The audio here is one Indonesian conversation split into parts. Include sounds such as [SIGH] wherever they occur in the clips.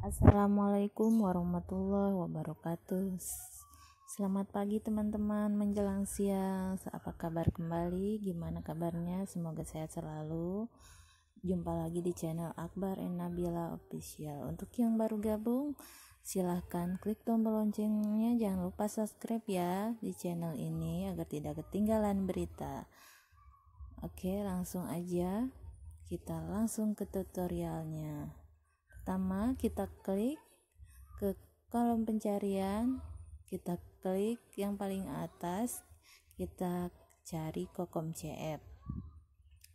Assalamualaikum warahmatullahi wabarakatuh. Selamat pagi teman-teman menjelang siang. Apa kabar kembali? Gimana kabarnya? Semoga sehat selalu. Jumpa lagi di channel Akbar and Nabila Official. Untuk yang baru gabung, silahkan klik tombol loncengnya. Jangan lupa subscribe ya di channel ini agar tidak ketinggalan berita. Oke, langsung aja kita langsung ke tutorialnya. Pertama, kita klik ke kolom pencarian, kita klik yang paling atas, kita cari kokom CF.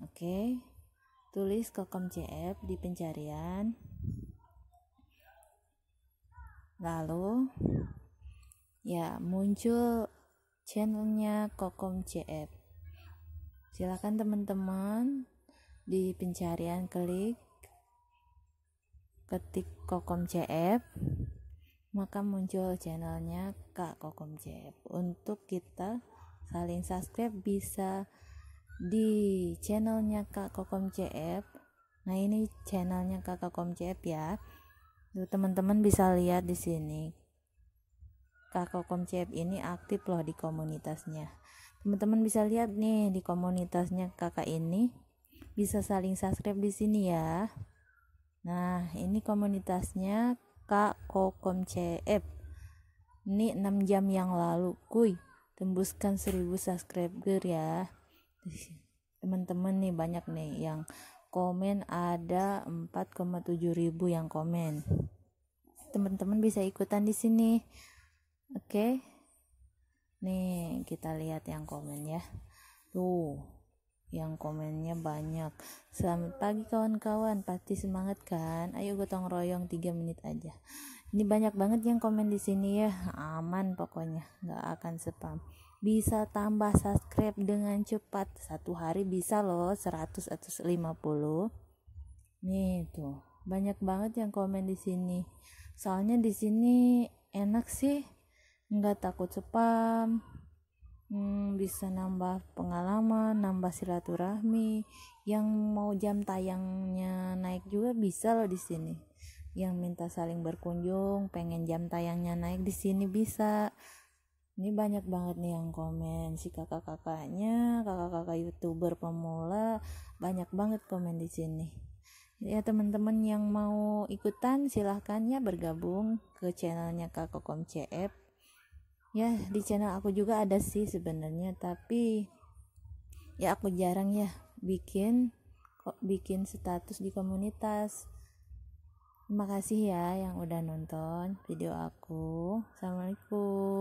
Oke. Tulis kokom CF di pencarian. Lalu ya muncul channelnya kokom CF. silahkan teman-teman di pencarian klik ketik kokom CF maka muncul channelnya Kak Kokom CF untuk kita saling subscribe bisa di channelnya Kak Kokom CF nah ini channelnya Kak Kokom CF ya teman-teman bisa lihat di sini Kak Kokom CF ini aktif loh di komunitasnya teman-teman bisa lihat nih di komunitasnya kakak ini bisa saling subscribe di sini ya Nah, ini komunitasnya Kak Kokom CF. Ini 6 jam yang lalu, kuy. Tembuskan 1000 subscriber ya. [LAUGHS] Teman-teman nih banyak nih yang komen ada 4,7 ribu yang komen. Teman-teman bisa ikutan di sini. Oke. Okay? Nih, kita lihat yang komen ya. Tuh yang komennya banyak selamat pagi kawan-kawan pasti semangat kan ayo gotong royong 3 menit aja ini banyak banget yang komen di sini ya aman pokoknya nggak akan spam bisa tambah subscribe dengan cepat satu hari bisa loh 100 atau 50 nih tuh banyak banget yang komen di sini soalnya di sini enak sih nggak takut spam hmm, bisa nambah pengalaman, nambah silaturahmi. Yang mau jam tayangnya naik juga bisa loh di sini. Yang minta saling berkunjung, pengen jam tayangnya naik di sini bisa. Ini banyak banget nih yang komen si kakak-kakaknya, kakak-kakak youtuber pemula, banyak banget komen di sini. Ya teman-teman yang mau ikutan silahkan ya bergabung ke channelnya Kakokom CF ya di channel aku juga ada sih sebenarnya tapi ya aku jarang ya bikin kok bikin status di komunitas terima kasih ya yang udah nonton video aku assalamualaikum